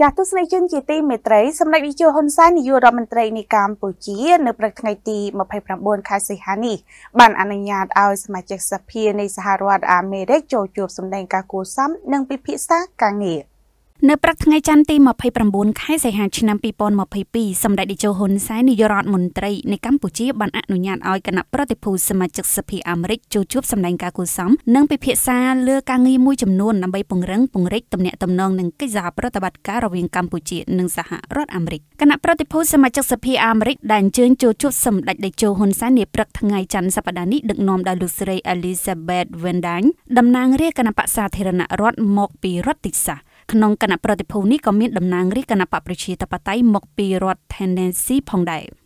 ចាស់ទស្សនិកជនជាទីមេត្រីសម្ដេចនាយកហ៊ុនសែននាយករដ្ឋមន្ត្រីនៃកម្ពុជា នៅព្រឹកថ្ងៃទី29ខែសីហានេះបានអនុញ្ញាតឲ្យសមាជិកសភានៃសហរដ្ឋអាមេរិកចូលជួបសម្ដែងការគួរសមនិងពិភាក្សាការងារ។នៅព្រឹកថ្ងៃច័ន្ទទី29ខែសីហាឆ្នាំ2022សម្ដេចតេជោហ៊ុនសែននាយករដ្ឋមន្ត្រីនៃកម្ពុជាបានអនុញ្ញាតឲ្យគណៈប្រតិភូសមាជិកសភាអាមេរិកចូលជួបសម្ដែងការគូសំនិងពិភាក្សាលើការងារមួយចំនួនដើម្បីពង្រឹងពង្រីកទំនាក់ទំនងនិងកិច្ចសហប្រតិបត្តិការរវាងកម្ពុជានិងសហរដ្ឋអាមេរិកគណៈប្រតិភូសមាជិកសភាអាមេរិកដែលអញ្ជើញចូលជួបសម្ដេចតេជោហ៊ុនសែននាព្រឹកថ្ងៃច័ន្ទសប្តាហ៍នេះដឹកនាំដោយលោកស្រី Elizabeth Wendang តំណាងរាជគណៈបក្សសាធារណរដ្ឋមកពីរដ្ឋតិសាសក្នុងគណៈប្រតិភូនេះក៏មានតំណាងរាជគណៈបកប្រជាធិបតេយ្យមកពីរដ្ឋ Tennessee ផងដែរ។